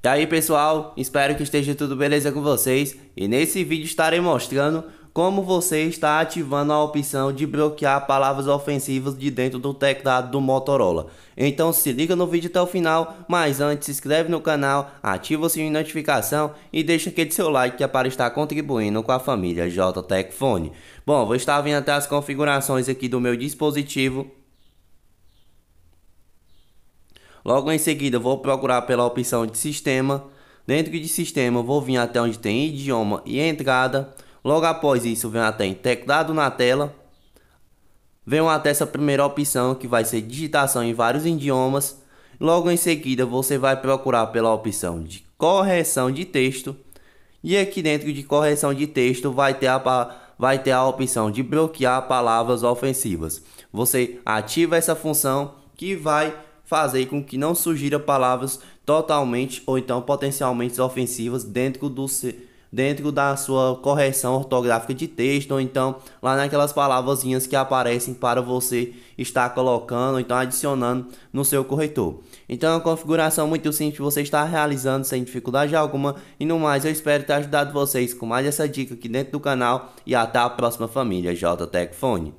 E tá aí pessoal, espero que esteja tudo beleza com vocês e nesse vídeo estarei mostrando como você está ativando a opção de bloquear palavras ofensivas de dentro do teclado do Motorola. Então se liga no vídeo até o final, mas antes se inscreve no canal, ativa o sininho de notificação e deixa aquele seu like que é para estar contribuindo com a família JTEC Fone. Bom, vou estar vindo até as configurações aqui do meu dispositivo Logo em seguida, vou procurar pela opção de sistema. Dentro de sistema, vou vir até onde tem idioma e entrada. Logo após isso, venho até em teclado na tela. Venho até essa primeira opção que vai ser digitação em vários idiomas. Logo em seguida, você vai procurar pela opção de correção de texto. E aqui dentro de correção de texto vai ter a, vai ter a opção de bloquear palavras ofensivas. Você ativa essa função que vai fazer com que não surgiram palavras totalmente ou então potencialmente ofensivas dentro do dentro da sua correção ortográfica de texto, ou então lá naquelas palavrinhas que aparecem para você estar colocando, ou então adicionando no seu corretor. Então é uma configuração muito simples, você está realizando sem dificuldade alguma. E no mais, eu espero ter ajudado vocês com mais essa dica aqui dentro do canal e até a próxima família JTech